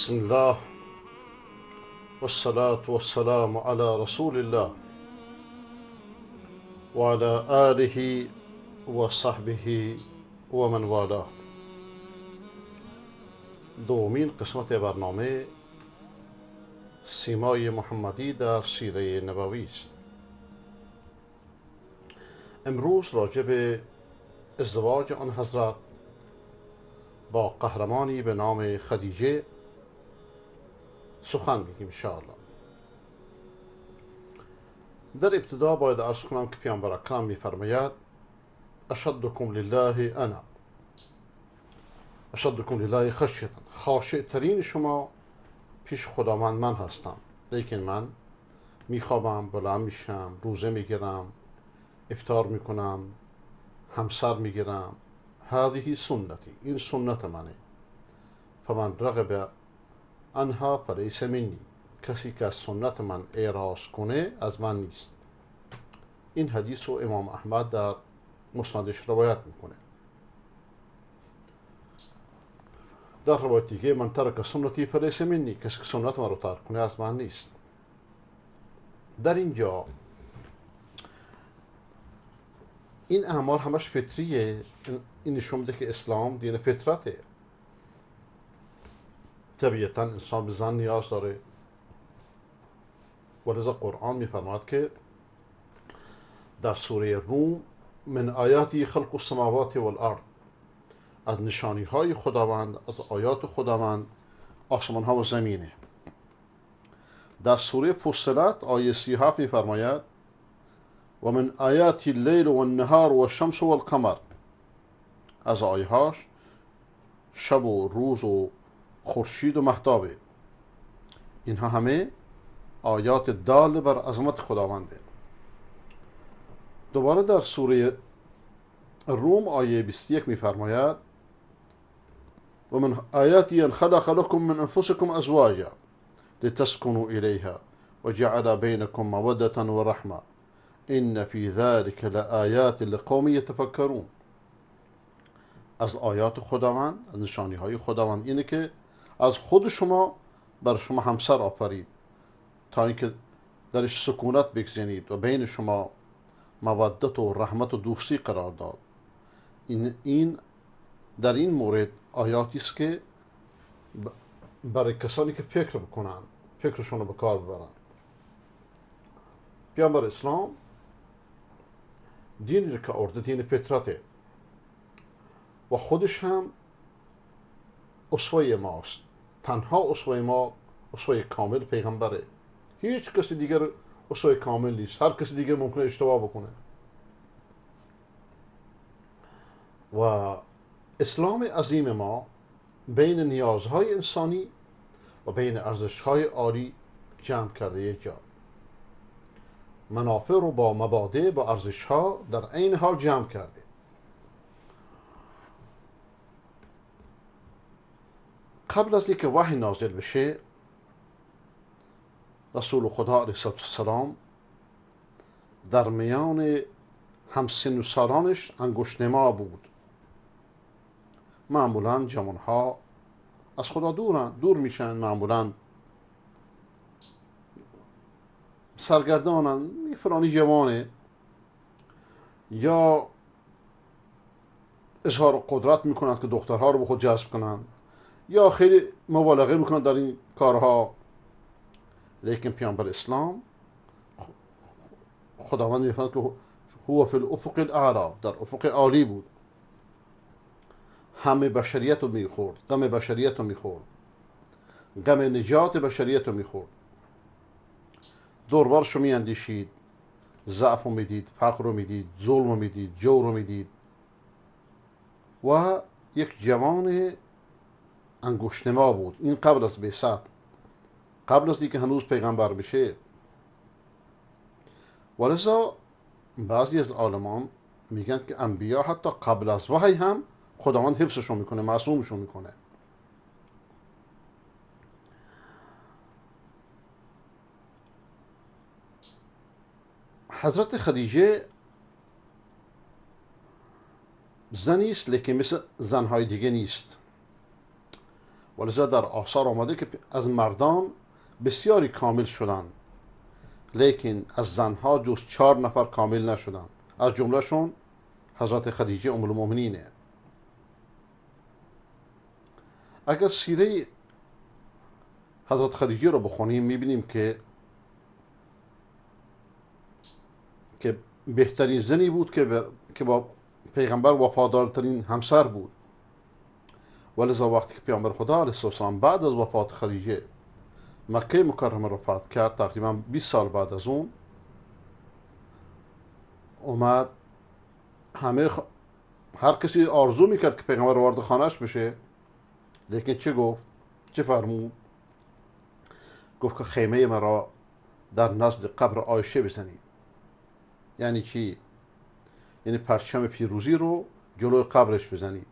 بسم الله والصلاة والسلام على رسول الله وعلى آله وصحبه ومن والاه دومين قسمة برنامه سیمای محمدی در سیره نبوی است امروز راجع به ازدواج آن حضرت با قهرمانی به نام خدیجه سخن بگیم انشاءالله در ابتدا باید ارز کنم که پیامبر اکرم میفرماید اشدکم لله انا اشدکم لله خشیتن خاشه ترین شما پیش خدا من, من هستم لیکن من میخوابم بلند میشم روزه میگیرم افتار میکنم همسر میگیرم هذه سنتی این سنت منه فمن رغب آنها پریس منی کسی که از سنت من اعراض کنه از من نیست این حدیث رو امام احمد در مسندش روایت میکنه در روایت دیگه من ترک سنتی فلیس منی کسی که سنت من رو ترک کنه از من نیست در اینجا این اعمال همش فطریه این نشون میده که اسلام دین فطرته طبیعتا انسان به زن نیاز داره قرآن میفرماد که در سوره روم من آیاتی خلق السماوات والارض از نشانی های خداوند از آیات خداوند آسمان ها و زمینه در سوره فصلت آیه 37 میفرماید و من آیات لیل و النهار و شمس و القمر از آیهاش شب و روز و خورشید و محتابه اینها همه آیات دال بر عظمت خداونده دوباره در سوره روم آیه 21 میفرماید من آیاتی أن خلق لكم من أنفسكم أزواجا لتسكنوا إليها وجعل بينكم مودة رحمه إن فی ذلك لآیات لقوم يتفكرون از آیات خداوند از نشانی های خداوند اینه که از خود شما بر شما همسر آفرید تا اینکه درش سکونت بگزینید و بین شما مودت و رحمت و دوستی قرار داد این, این در این مورد آیاتی است که برای کسانی که فکر بکنن فکرشون رو به کار ببرن پیامبر اسلام دینی که ارده دین پترته و خودش هم اصفای ماست تنها اسوه ما اسوه کامل پیغمبره هیچ کسی دیگر اسوه کامل نیست هر کسی دیگر ممکنه اشتباه بکنه و اسلام عظیم ما بین نیازهای انسانی و بین ارزشهای عالی جمع کرده یک جا منافع رو با مباده با ارزشها در عین حال جمع کرده قبل از اینکه وحی نازل بشه رسول خدا علیه السلام در میان همسن و سالانش نما بود معمولا جوان ها از خدا دورن دور میشن معمولا سرگردانن فرانی جوانه یا اظهار قدرت میکنند که دخترها رو به خود جذب کنند یا خیلی مبالغه میکنن در این کارها لیکن پیامبر اسلام خداوند میفرد که هو فی الافق الاعلا در افق عالی بود همه بشریت رو میخورد غم بشریت رو میخورد غم نجات بشریت رو میخورد دوربارش رو میاندیشید ضعف رو میدید فقر رو میدید ظلم رو میدید جور رو میدید و یک جوان انگشتنما بود این قبل از بیست قبل از دیگه هنوز پیغمبر بشه ولیسا بعضی از عالمان میگن که انبیا حتی قبل از وحی هم خداوند حفظشون میکنه معصومشون میکنه حضرت خدیجه زنی است لیکن مثل زنهای دیگه نیست زد در آثار آمده که از مردان بسیاری کامل شدند لیکن از زنها جز چهار نفر کامل نشدند از شون حضرت خدیجه ام اگر سیره حضرت خدیجه رو بخونیم میبینیم که که بهترین زنی بود که, که با پیغمبر وفادارترین همسر بود ولذا وقتی که پیامبر خدا علیه السلام بعد از وفات خدیجه مکه مکرمه رو فتح کرد تقریبا 20 سال بعد از اون اومد همه هر کسی آرزو میکرد که پیغمبر وارد خانهش بشه لیکن چه گفت چه فرمود گفت که خیمه مرا در نزد قبر آیشه بزنید یعنی چی یعنی پرچم پیروزی رو جلوی قبرش بزنید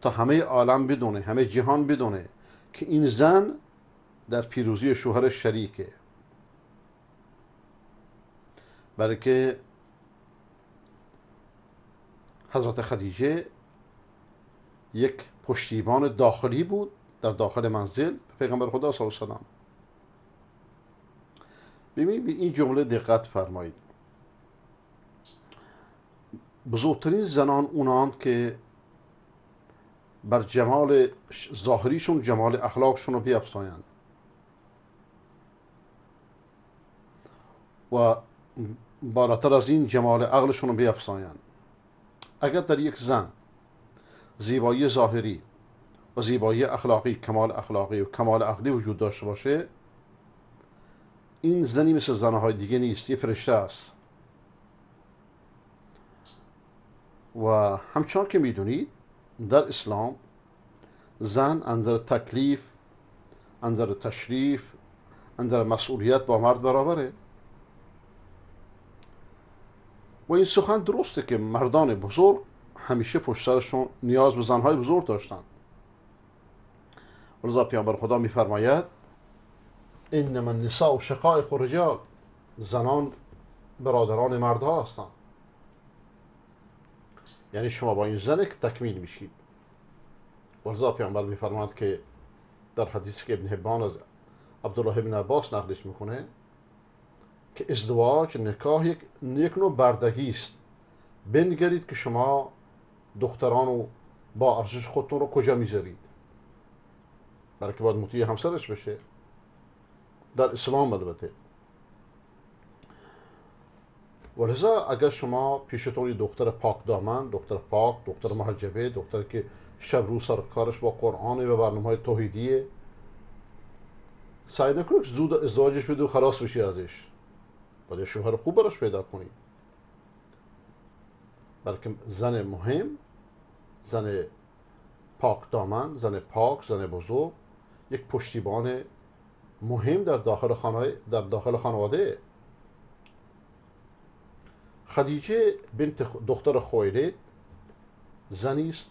تا همه عالم بدونه همه جهان بدونه که این زن در پیروزی شوهر شریکه برای که حضرت خدیجه یک پشتیبان داخلی بود در داخل منزل پیغمبر خدا صلی الله علیه ببینید به این جمله دقت فرمایید بزرگترین زنان اونان که بر جمال ظاهریشون جمال اخلاقشون رو و بالاتر از این جمال عقلشون رو اگر در یک زن زیبایی ظاهری و زیبایی اخلاقی کمال اخلاقی و کمال عقلی وجود داشته باشه این زنی مثل زنهای دیگه نیست یه فرشته است و همچنان که میدونید در اسلام زن انظر تکلیف انظر تشریف انظر مسئولیت با مرد برابره و این سخن درسته که مردان بزرگ همیشه پشت سرشون نیاز به زنهای بزرگ داشتند رضا پیامبر خدا میفرماید انما النساء شقائق الرجال زنان برادران مردها هستند یعنی شما با این زنک تکمیل میشید رضا پیامبر میفرماد که در حدیث که ابن حبان از عبدالله ابن عباس نقلش میکنه که ازدواج نکاح یک, یک نوع بردگی است بنگرید که شما دختران و با ارزش خودتون رو کجا میذارید برای که باید مطیع همسرش بشه در اسلام البته ورزا اگر شما پیشتونی دختر پاک دامن دختر پاک دختر محجبه دختر که شب رو سر کارش با قرآن و برنامه های توحیدیه سعی نکنید زود ازدواجش بده و خلاص بشی ازش باید شوهر خوب براش پیدا کنی، بلکه زن مهم زن پاک دامن زن پاک زن بزرگ یک پشتیبان مهم در داخل خانه در داخل خانواده خدیجه بنت دختر خویلد زنیست است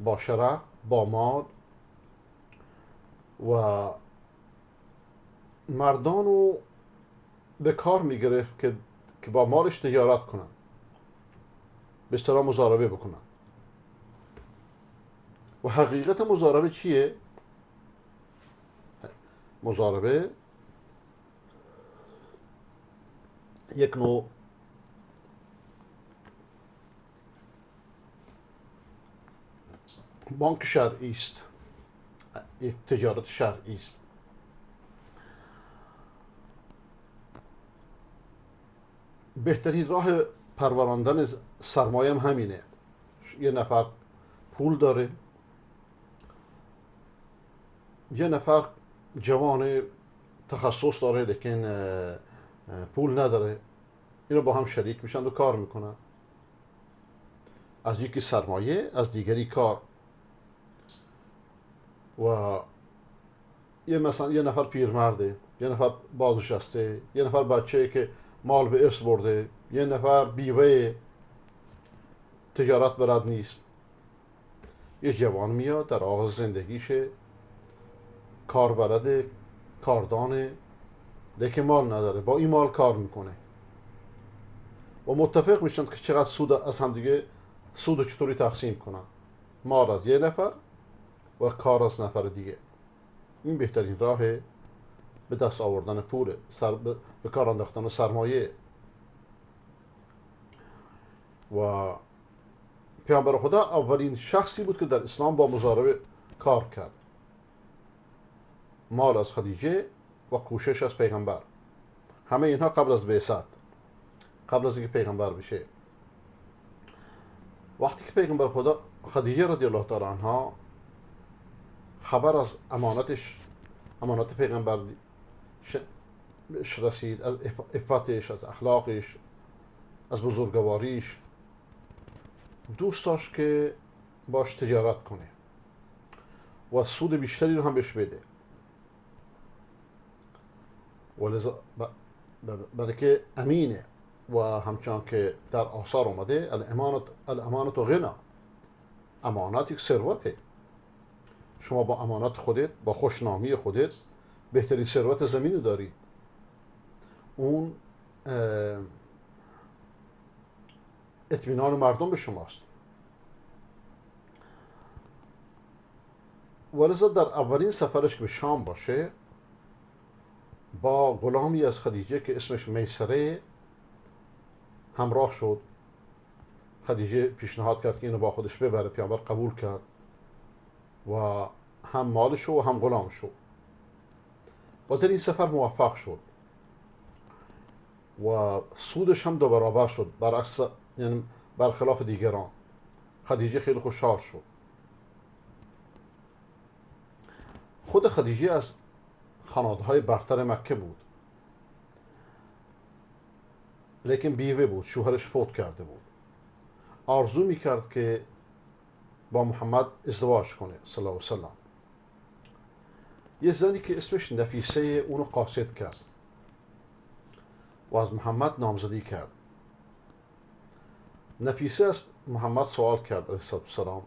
با شرف با مال و مردان رو به کار میگرفت که که با مالش تجارت کنن به اصطلاح مزاربه بکنن و حقیقت مزاربه چیه؟ مزاربه یک نوع بانک شرعی است یک تجارت شرعی است بهترین راه پروراندن سرمایه همینه یه نفر پول داره یه نفر جوان تخصص داره لیکن پول نداره اینو با هم شریک میشند و کار میکنن از یکی سرمایه از دیگری کار و یه مثلا یه نفر پیرمرده یه نفر بازنشسته یه نفر بچه که مال به ارث برده یه نفر بیوه تجارت برد نیست یه جوان میاد در آغاز زندگیشه کار برده کاردانه لیکن مال نداره با این مال کار میکنه و متفق میشن که چقدر سود از هم دیگه سود چطوری تقسیم کنن مال از یه نفر و کار از نفر دیگه این بهترین راه به دست آوردن پول سر به, کار انداختن سرمایه و پیامبر خدا اولین شخصی بود که در اسلام با مزاربه کار کرد مال از خدیجه و کوشش از پیغمبر همه اینها قبل از بیست قبل از اینکه پیغمبر بشه وقتی که پیغمبر خدا خدیجه رضی الله تعالی عنها خبر از امانتش امانت پیغمبر رسید از افتش از اخلاقش از بزرگواریش دوست داشت که باش تجارت کنه و سود بیشتری رو هم بهش بده ولذا برای که امینه و همچنان که در آثار اومده الامانت و غنا امانت یک ثروته شما با امانات خودت با خوشنامی خودت بهترین ثروت زمین رو داری اون اطمینان مردم به شماست ولذا در اولین سفرش که به شام باشه با غلامی از خدیجه که اسمش میسره همراه شد خدیجه پیشنهاد کرد که اینو با خودش ببره پیامبر قبول کرد و هم مال و هم غلام شو و در این سفر موفق شد و سودش هم دو برابر شد برعکس یعنی برخلاف دیگران خدیجه خیلی خوشحال شد خود خدیجه از خانادهای برتر مکه بود لیکن بیوه بود شوهرش فوت کرده بود آرزو میکرد که با محمد ازدواج کنه صلی و سلام یه زنی که اسمش نفیسه اونو قاصد کرد و از محمد نامزدی کرد نفیسه از محمد سوال کرد علیه سلام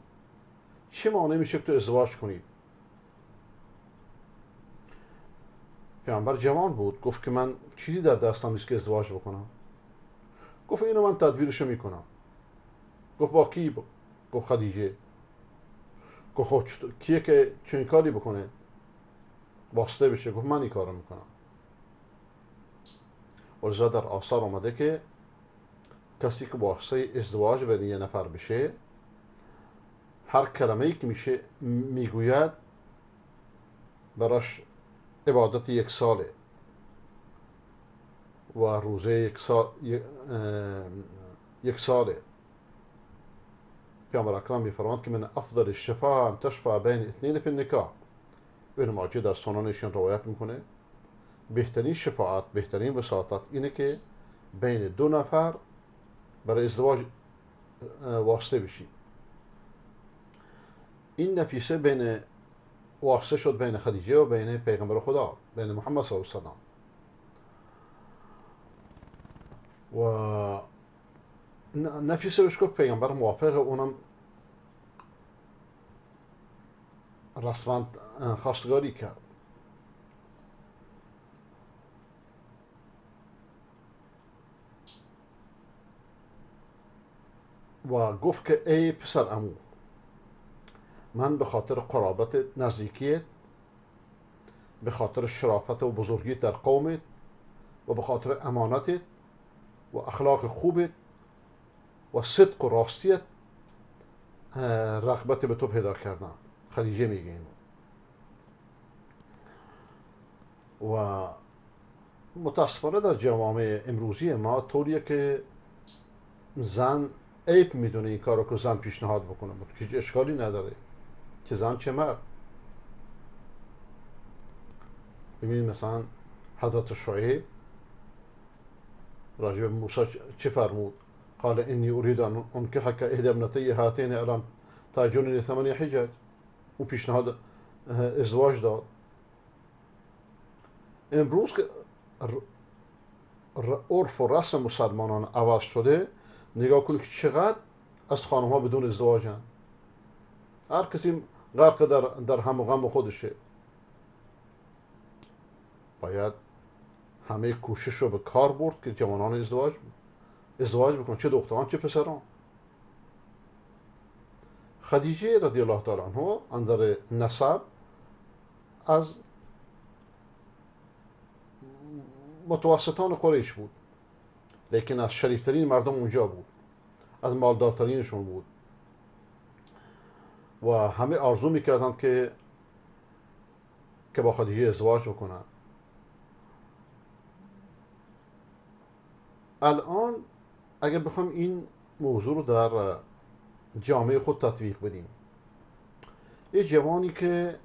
چه معنی میشه که تو ازدواج کنی پیامبر جوان بود گفت که من چیزی در دستم نیست که ازدواج بکنم گفت اینو من تدبیرشو میکنم گفت با کی گفت خدیجه گفت خب کیه که چنین کاری بکنه واسطه بشه گفت من این رو میکنم ولذا در آثار آمده که کسی که واسطه ازدواج به یه نفر بشه هر کلمه ای که میشه میگوید براش عبادت یک ساله و روزه یک, سال، یک ساله پیامبر اکرم میفرماد که من افضل الشفا هم تشفا بین اثنین فی النکاح ابن ماجه در سننشون روایت میکنه بهترین شفاعت بهترین وساطت اینه که بین دو نفر برای ازدواج واسطه بشید این نفیسه بین واسطه شد بین خدیجه و بین پیغمبر خدا بین محمد صلی الله علیه و و نفیس بهش گفت پیغمبر موافقه اونم رسما خواستگاری کرد و گفت که ای پسر امو من به خاطر قرابت نزدیکیت به خاطر شرافت و بزرگیت در قومت و به خاطر امانتت و اخلاق خوبت و صدق و راستیت رغبت به تو پیدا کردم خدیجه میگه و متاسفانه در جوامع امروزی ما طوریه که زن عیب میدونه این کار رو که زن پیشنهاد بکنه که اشکالی نداره که زن چه مرد ببینید مثلا حضرت شعیب راجب موسی چه فرمود قال إني أريد أن أنكحك إحدى ابنتي هاتين الآن تاجونني ثمانية حجج او پیشنهاد ازدواج داد امروز که عرف و رسم مسلمانان عوض شده نگاه کنید که چقدر از خانم ها بدون ازدواجن هر کسی غرق در, در هم و غم خودشه باید همه کوشش رو به کار برد که جوانان ازدواج ازدواج بکن چه دختران چه پسران خدیجه رضی الله تعالی عنها نظر نسب از متوسطان قریش بود لیکن از شریفترین مردم اونجا بود از مالدارترینشون بود و همه آرزو میکردند که که با خدیجه ازدواج بکنن الان اگر بخوام این موضوع رو در جامعه خود تطویق بدیم یه جوانی که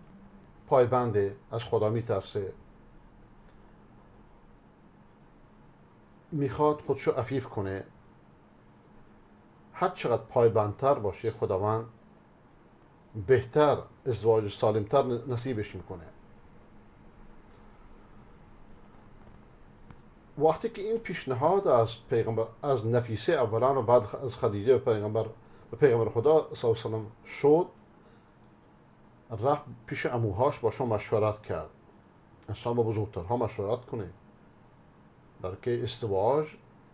پایبنده از خدا میترسه میخواد خودشو افیف کنه هر چقدر پایبندتر باشه خداوند بهتر ازدواج سالمتر نصیبش میکنه وقتی که این پیشنهاد از پیغمبر از نفیسه اولا و بعد از خدیجه و پیغمبر و پیغمبر خدا صلی الله علیه شد رفت پیش اموهاش شما مشورت کرد انسان با بزرگترها مشورت کنه در که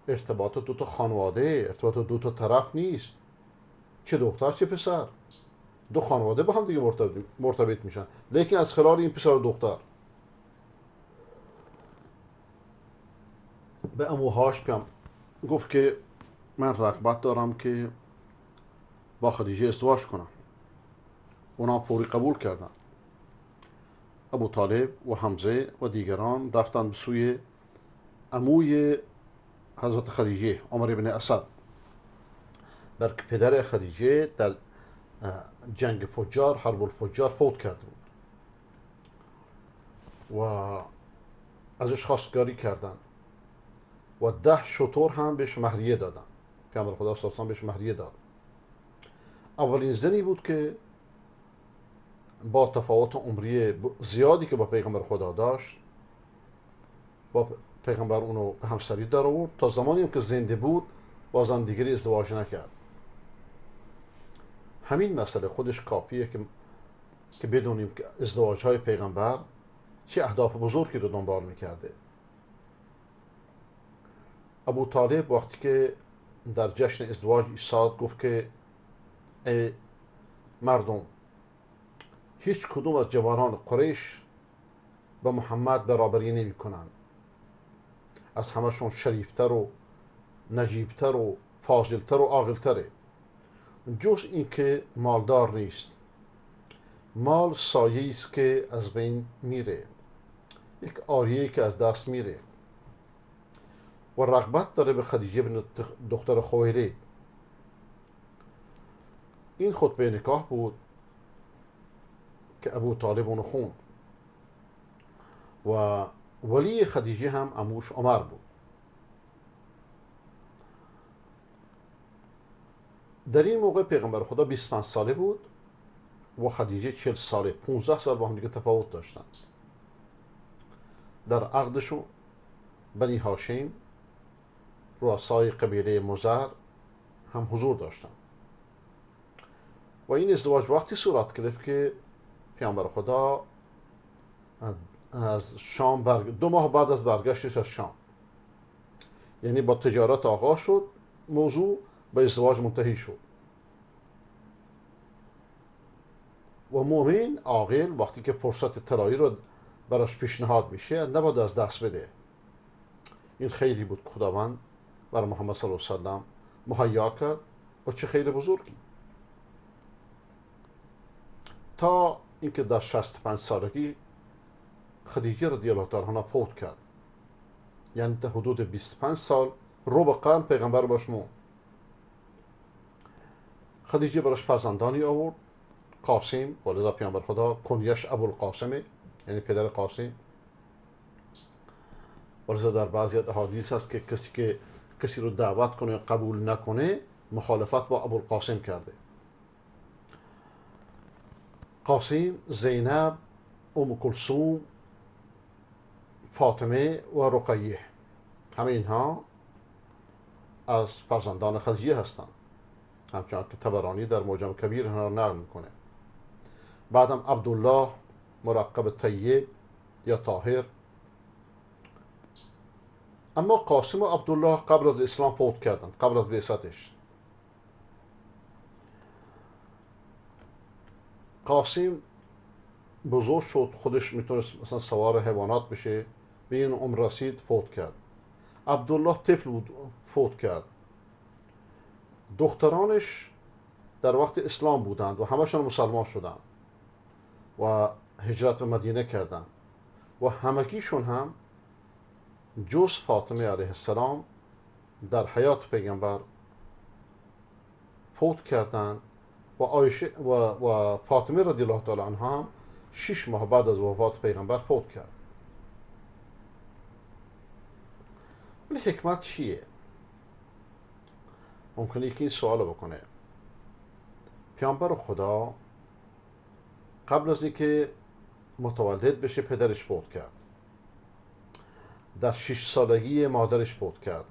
ارتباط دو تا خانواده ارتباط دو تا طرف نیست چه دختر چه پسر دو خانواده با هم دیگه مرتبط, مرتبط میشن لیکن از خلال این پسر و دختر به اموهاش پیام گفت که من رغبت دارم که با خدیجه ازدواج کنم اونا فوری قبول کردند ابو طالب و حمزه و دیگران رفتن به سوی اموی حضرت خدیجه عمر ابن اسد برک پدر خدیجه در جنگ فجار حرب الفجار فوت کرده بود و ازش خواستگاری کردند و ده شطور هم بهش مهریه دادن پیامبر خدا بهش مهریه داد اولین زنی بود که با تفاوت عمری زیادی که با پیغمبر خدا داشت با پیغمبر اونو به همسری در تا زمانی هم که زنده بود بازم دیگری ازدواج نکرد همین مسئله خودش کافیه که که بدونیم که ازدواج های پیغمبر چه اهداف بزرگی رو دنبال میکرده ابو طالب وقتی که در جشن ازدواج ایساد گفت که ای مردم هیچ کدوم از جوانان قریش به محمد برابری نمی کنند از همشون شریفتر و نجیبتر و فاضلتر و عاقلتره جز اینکه مالدار نیست مال سایه است که از بین میره یک آریه که از دست میره و رغبت داره به خدیجه بن دختر خویلید این به نکاح بود که ابو طالب اونو خون و ولی خدیجه هم اموش عمر بود در این موقع پیغمبر خدا 25 ساله بود و خدیجه 40 ساله 15 سال با هم دیگه تفاوت داشتند در عقدشون بنی هاشم رؤسای قبیله مزر هم حضور داشتند و این ازدواج وقتی صورت گرفت که پیامبر خدا از شام برگ... دو ماه بعد از برگشتش از شام یعنی با تجارت آغاز شد موضوع به ازدواج منتهی شد و مؤمن عاقل وقتی که فرصت ترایی رو براش پیشنهاد میشه نباید از دست بده این خیلی بود خداوند برای محمد صلی الله علیه وسلم مهیا کرد و چه خیر بزرگی تا اینکه در 65 سالگی خدیجه رضی الله تعالی فوت کرد یعنی حدود 25 سال رو به قرن پیغمبر باش مون خدیجه براش فرزندانی آورد قاسم ولدا پیامبر خدا کنیش ابو القاسم یعنی پدر قاسم ولذا در بعضی احادیث هست که کسی که کسی رو دعوت کنه قبول نکنه مخالفت با ابوالقاسم کرده قاسم زینب ام کلسوم فاطمه و رقیه همه اینها از فرزندان خزیه هستند همچنان که تبرانی در موجم کبیر اینها را نقل میکنه بعدم عبدالله مرقب طیب یا طاهر اما قاسم و عبدالله قبل از اسلام فوت کردند قبل از بیستش. قاسم بزرگ شد خودش میتونست مثلا سوار حیوانات بشه به این عمر رسید فوت کرد عبدالله طفل بود فوت کرد دخترانش در وقت اسلام بودند و همشون مسلمان شدند و هجرت به مدینه کردند و همگیشون هم جز فاطمه علیه السلام در حیات پیغمبر فوت کردند و, و, و فاطمه رضی الله تعالی عنها هم شش ماه بعد از وفات پیغمبر فوت کرد ولی حکمت چیه؟ ممکنه یکی این سوال بکنه پیامبر خدا قبل از اینکه متولد بشه پدرش فوت کرد در شش سالگی مادرش بود کرد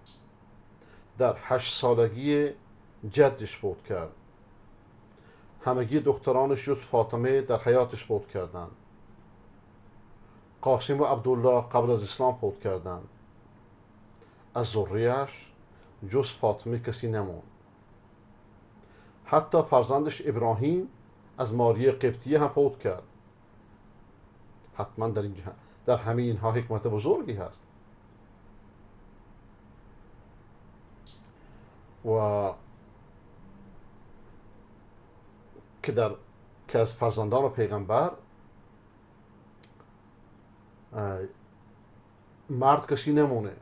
در هشت سالگی جدش بود کرد همگی دخترانش جز فاطمه در حیاتش بود کردند قاسم و عبدالله قبل از اسلام فوت کردند از ذریهش جز فاطمه کسی نموند حتی فرزندش ابراهیم از ماری قبطیه هم فوت کرد حتما در, در همه اینها حکمت بزرگی هست که در که از فرزندان و پیغمبر مرد کشی نمونه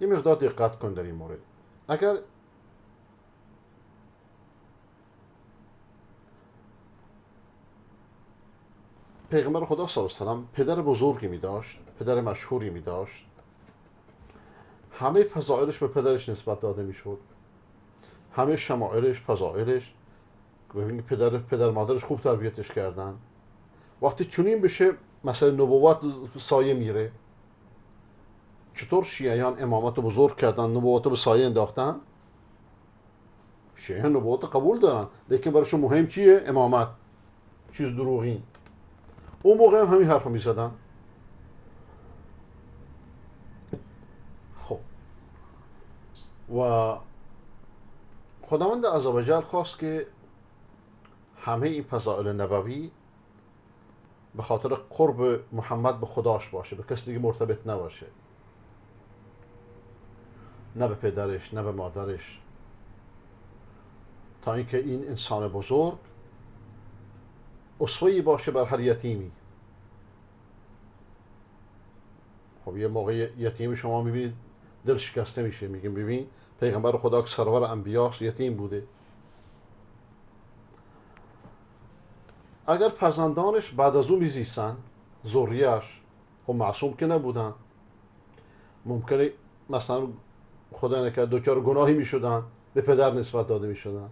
یه مقدار دقت کن در این مورد اگر پیغمبر خدا صلی الله علیه و پدر بزرگی می داشت پدر مشهوری می داشت همه فضائلش به پدرش نسبت داده میشد همه شمائلش فضائلش ببینید پدر پدر مادرش خوب تربیتش کردن وقتی چنین بشه مثلا نبوت سایه میره چطور شیعیان امامت رو بزرگ کردن نبوت رو به سایه انداختن شیعیان نبوت قبول دارن لیکن برایشون مهم چیه امامت چیز دروغین اون موقع هم همین حرف رو میزدن و خداوند عزوجل خواست که همه این فضائل نبوی به خاطر قرب محمد به خداش باشه به کسی دیگه مرتبط نباشه نه به پدرش نه به مادرش تا اینکه این انسان بزرگ اصفهی باشه بر هر یتیمی خب یه موقع یتیم شما میبینید دل شکسته میشه میگیم ببین پیغمبر خدا که سرور انبیاس یتیم بوده اگر فرزندانش بعد از او میزیستن زوریش خب معصوم که نبودن ممکنه مثلا خدا نکرد دوچار گناهی میشدن به پدر نسبت داده میشدن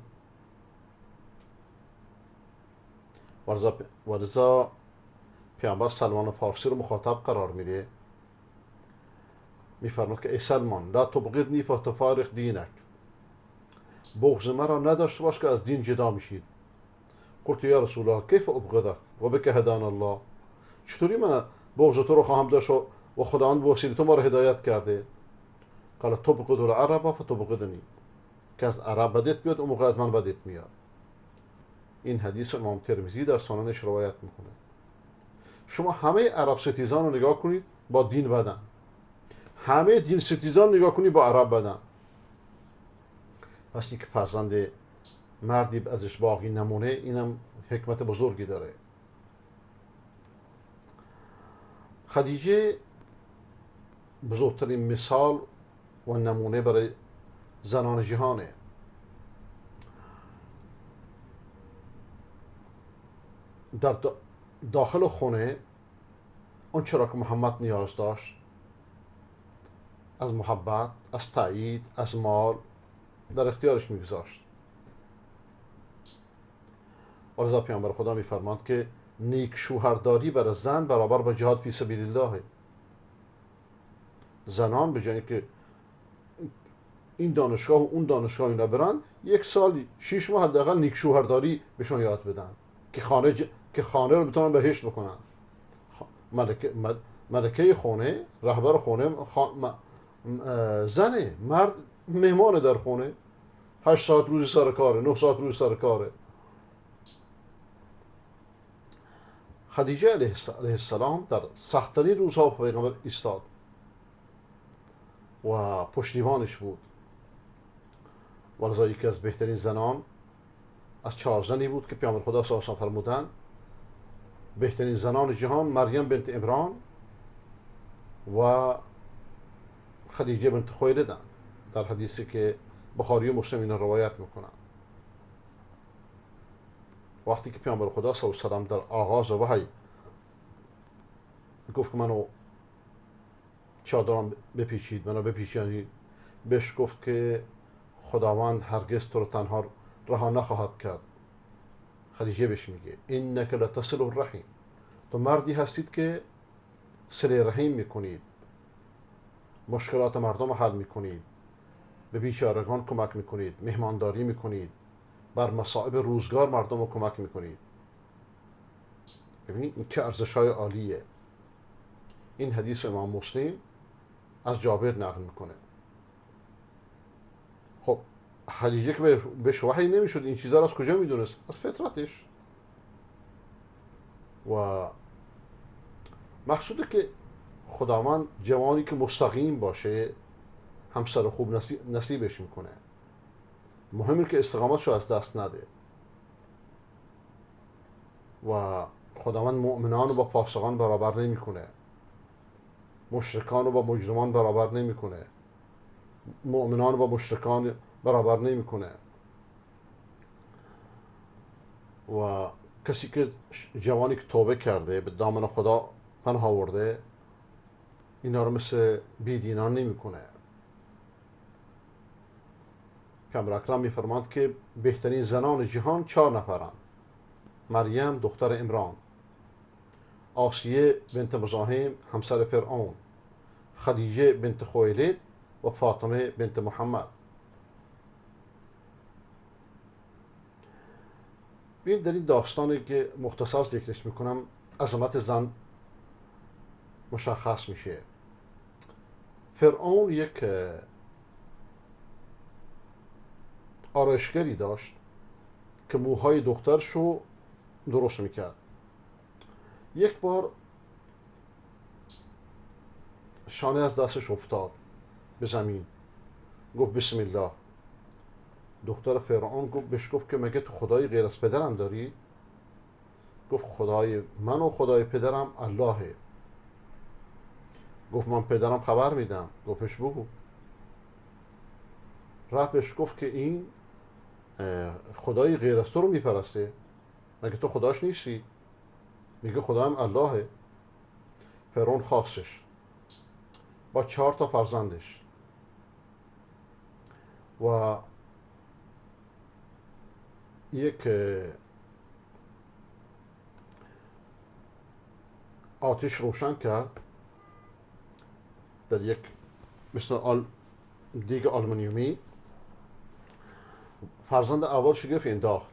ورزا پیامبر سلمان فارسی رو مخاطب قرار میده میفرمود که ای سلمان لا تبغضنی تفارق دینک بغز مرا نداشت باش که از دین جدا میشید قلت یا رسول الله کیف ابغضک و بک هدان الله چطوری من بغز تو رو خواهم داشت و خداوند به وسیله تو ما رو هدایت کرده قال و العرب فتبغضنی که از عرب بدت بیاد اون موقع از من بدت میاد این حدیث امام ترمیزی در سننش روایت میکنه شما همه عرب ستیزان رو نگاه کنید با دین بدن همه دین ستیزان نگاه کنی با عرب بدن وقتی که فرزند مردی ازش باقی نمونه اینم حکمت بزرگی داره خدیجه بزرگترین مثال و نمونه برای زنان جهانه در داخل خونه اون چرا که محمد نیاز داشت از محبت از تایید از مال در اختیارش میگذاشت و رضا پیامبر خدا میفرماند که نیک شوهرداری برای زن برابر با جهاد پی سبیل الله زنان به جایی که این دانشگاه و اون دانشگاه اینا برن یک سال شیش ماه حداقل نیک شوهرداری بهشون یاد بدن که خانه که خانه رو بتونن بهشت بکنن ملکه, ملکه خونه رهبر خونه زنه مرد مهمانه در خونه هشت ساعت روزی سر کاره نه ساعت روزی سر کاره خدیجه علیه السلام در سختترین روزها پیغمبر ایستاد و پشتیبانش بود و یکی از بهترین زنان از چهار زنی بود که پیامبر خدا صلی الله فرمودن بهترین زنان جهان مریم بنت عمران و خدیجه بنت خویلدن در حدیثی که بخاری و مسلم روایت میکنن وقتی که پیامبر خدا صلی الله علیه در آغاز وحی گفت که منو چادرم بپیچید منو بپیچانید بهش گفت که خداوند هرگز تو رو تنها رها نخواهد کرد خدیجه بهش میگه اینک لتصل الرحیم تو مردی هستید که سلی رحیم میکنید مشکلات مردم حل میکنید به بیچارگان کمک میکنید مهمانداری میکنید بر مصائب روزگار مردم رو کمک میکنید ببینید این چه ارزش های عالیه این حدیث امام مسلم از جابر نقل میکنه خب خدیجه که بهش وحی نمیشد این چیزها رو از کجا میدونست از فطرتش و مقصوده که خداوند جوانی که مستقیم باشه همسر خوب نصیبش میکنه مهم که استقامت رو از دست نده و خداوند مؤمنان رو با پاسقان برابر نمیکنه مشرکان رو با مجرمان برابر نمیکنه مؤمنان رو با مشرکان برابر نمیکنه و کسی که جوانی که توبه کرده به دامن خدا پناه آورده اینا رو مثل بیدینان نمیکنه پیامبر اکرم میفرماد که بهترین زنان جهان چهار نفرند مریم دختر امران آسیه بنت مزاحم همسر فرعون خدیجه بنت خویلد و فاطمه بنت محمد بین در این داستانی که مختصر ذکرش میکنم عظمت زن مشخص میشه فرعون یک آرایشگری داشت که موهای دخترش رو درست میکرد یک بار شانه از دستش افتاد به زمین گفت بسم الله دختر فرعون گفت بهش گفت که مگه تو خدای غیر از پدرم داری گفت خدای من و خدای پدرم اللهه گفت من پدرم خبر میدم گفتش بگو رفت گفت که این خدای غیر از تو رو میپرسته مگه تو خداش نیستی میگه خدایم الله اللهه خاصش با چهار تا فرزندش و یک آتش روشن کرد در یک مثل آل دیگ آلمانیومی فرزند اول شگفت انداخت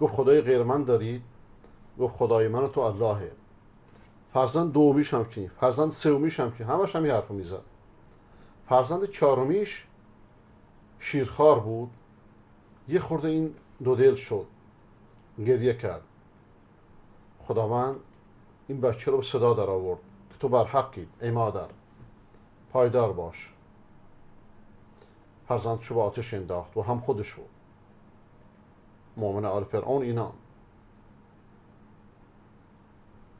گفت خدای غیر من دارید گفت خدای من تو اللهه فرزند دومیش هم کی فرزند سومیش هم کنی همش یه حرف میزد فرزند چهارمیش شیرخار بود یه خورده این دو دل شد گریه کرد خداوند این بچه رو صدا در آورد که تو بر حقید ای مادر پایدار باش شو به آتش انداخت و هم خودشو مؤمن آل فرعون اینان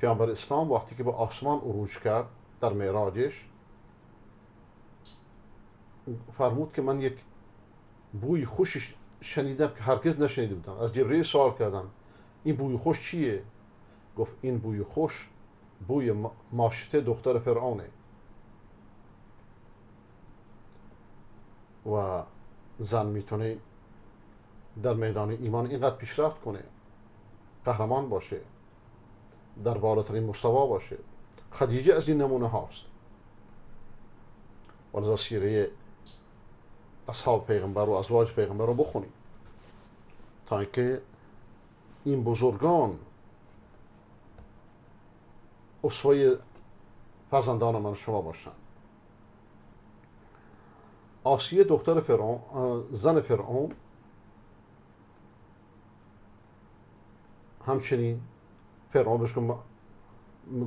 پیامبر اسلام وقتی که به آسمان اروج کرد در معراجش فرمود که من یک بوی خوش شنیدم که هرگز نشنیده بودم از جبرئیل سوال کردم این بوی خوش چیه گفت این بوی خوش بوی ماشته دختر فرعونه و زن میتونه در میدان ایمان اینقدر پیشرفت کنه قهرمان باشه در بالاترین مستوا باشه خدیجه از این نمونه هاست ولی سیره اصحاب پیغمبر و ازواج پیغمبر رو بخونیم تا اینکه این بزرگان اصوه فرزندان من شما باشن آسیه دختر فرعون زن فرعون همچنین فرعون بهش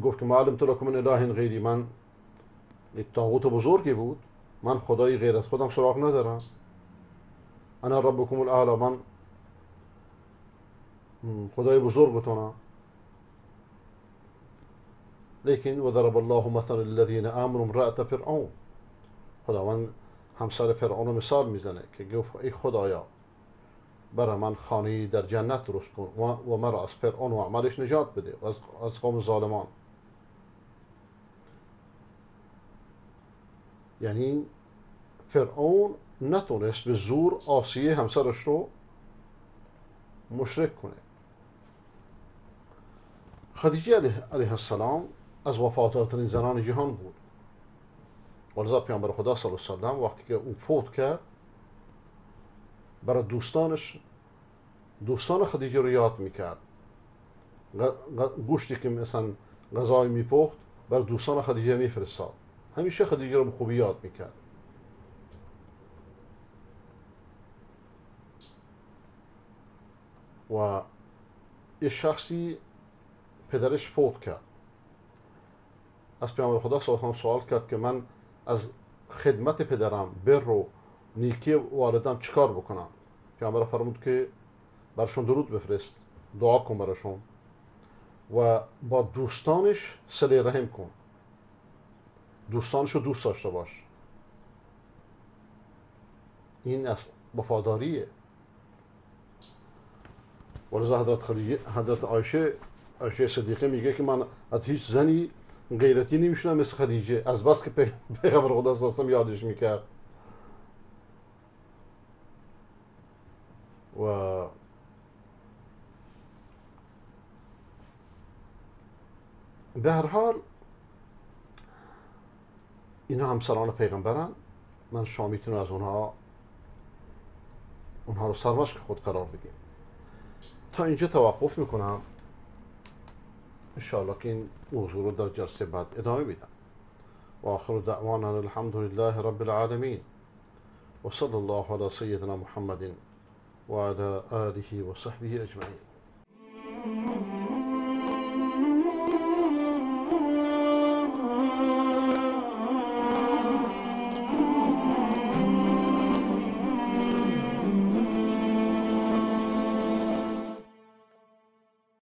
گفت که معلم تو من اله غیری من تاغوت بزرگی بود من خدای غیر از خودم سراغ ندارم انا ربکم الاعلا من خدای بزرگتونه لیکن و ضرب الله مثلا الذين امروا امرأة فرعون خداوند همسر فرعون مثال میزنه که گفت ای خدایا برا من خانه در جنت درست کن و مرا از فرعون و عملش نجات بده و از قوم ظالمان یعنی فرعون نتونست به زور آسیه همسرش رو مشرک کنه خدیجه علیه السلام از وفادارترین زنان جهان بود ولذا پیامبر خدا صلی الله علیه و وقتی که او فوت کرد برای دوستانش دوستان خدیجه رو یاد میکرد گوشتی که مثلا غذای میپخت بر دوستان خدیجه میفرستاد همیشه خدیجه رو خوبی یاد میکرد و یه شخصی پدرش فوت کرد از پیامبر خدا سوال کرد که من از خدمت پدرم بر و نیکی والدم چکار بکنم پیامبر فرمود که برشون درود بفرست دعا کن برشون و با دوستانش سلی رحم کن دوستانش رو دوست داشته باش این از وفاداریه ولی حضرت, حضرت عایشه عایشه صدیقه میگه که من از هیچ زنی غیرتی نمیشونم مثل خدیجه از بس که پیغمبر خدا سرسم یادش میکرد و به هر حال اینا همسران پیغمبرن من میتونم از اونها اونها رو سرمشک خود قرار بدیم تا اینجا توقف میکنم انشاءالله که این موضوع رو در جلسه بعد ادامه میدم و آخر دعوانا الحمد لله رب العالمین وصلى الله على سيدنا محمد وعلى آله وصحبه أجمعين